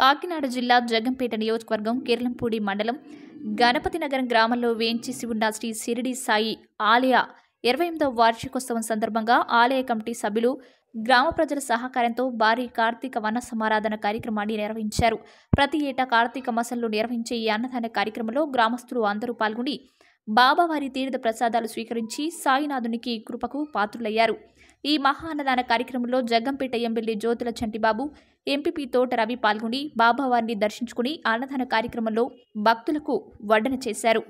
కాకినాడ జిల్లా జగంపేట నియోజకవర్గం కేరళంపూడి మండలం గణపతినగరం గ్రామంలో వేయించేసి ఉన్న శ్రీ సిరిడి సాయి ఆలయ ఇరవై ఎనిమిదవ వార్షికోత్సవం సందర్భంగా ఆలయ కమిటీ సభ్యులు గ్రామ ప్రజల సహకారంతో భారీ కార్తీక వన సమారాధన కార్యక్రమాన్ని నిర్వహించారు ప్రతి ఏటా కార్తీక మసల్లో నిర్వహించే ఈ అన్నదాన కార్యక్రమంలో గ్రామస్తులు అందరూ పాల్గొని బాబావారి తీర్థ ప్రసాదాలు స్వీకరించి సాయినాథునికి కృపకు పాత్రులయ్యారు ఈ అన్నదాన కార్యక్రమంలో జగ్గంపేట ఎమ్మెల్యే జ్యోతుల చంటిబాబు ఎంపీపీ తోట రవి పాల్గొని బాబావారిని దర్శించుకుని అన్నదాన కార్యక్రమంలో భక్తులకు వడ్డన చేశారు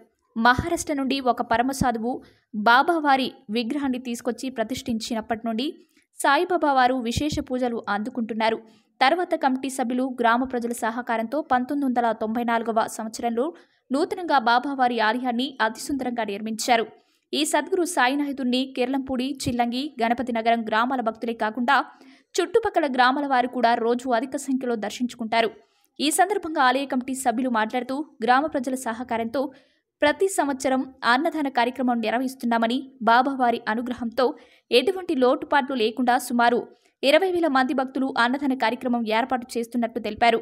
మహారాష్ట్ర నుండి ఒక పరమసాధువు బాబావారి విగ్రహాన్ని తీసుకొచ్చి ప్రతిష్ఠించినప్పటి నుండి సాయిబాబా వారు విశేష పూజలు అందుకుంటున్నారు తర్వాత కమిటీ సభ్యులు గ్రామ ప్రజల సహకారంతో పంతొమ్మిది వందల తొంభై నాలుగవ సంవత్సరంలో నూతనంగా బాబావారి ఆలయాన్ని అతిసుందరంగా నిర్మించారు ఈ సద్గురు సాయినాథుణ్ణి కేరళంపూడి చిల్లంగి గణపతి నగరం గ్రామాల భక్తులే కాకుండా చుట్టుపక్కల గ్రామాల వారు కూడా రోజు అధిక సంఖ్యలో దర్శించుకుంటారు ఈ సందర్భంగా ఆలయ కమిటీ సభ్యులు మాట్లాడుతూ గ్రామ ప్రజల సహకారంతో ప్రతి సంవత్సరం అన్నదాన కార్యక్రమం నిర్వహిస్తున్నామని బాబావారి అనుగ్రహంతో ఎటువంటి లోటుపాట్లు లేకుండా సుమారు ఇరవై వేల మంది భక్తులు అన్నదాన కార్యక్రమం ఏర్పాటు చేస్తున్నట్టు తెలిపారు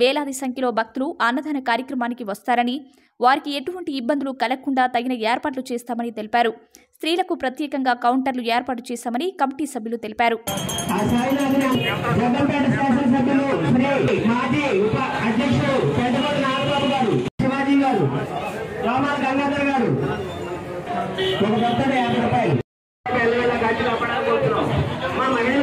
వేలాది సంఖ్యలో భక్తులు అన్నదాన కార్యక్రమానికి వస్తారని వారికి ఎటువంటి ఇబ్బందులు కలగకుండా తగిన ఏర్పాట్లు చేస్తామని తెలిపారు స్త్రీలకు ప్రత్యేకంగా కౌంటర్లు ఏర్పాటు చేశామని కమిటీ సభ్యులు తెలిపారు శివాజీ గారు రామాల గంగాధర్ గారు ఒక భర్త యాభై రూపాయలు మా మహిళ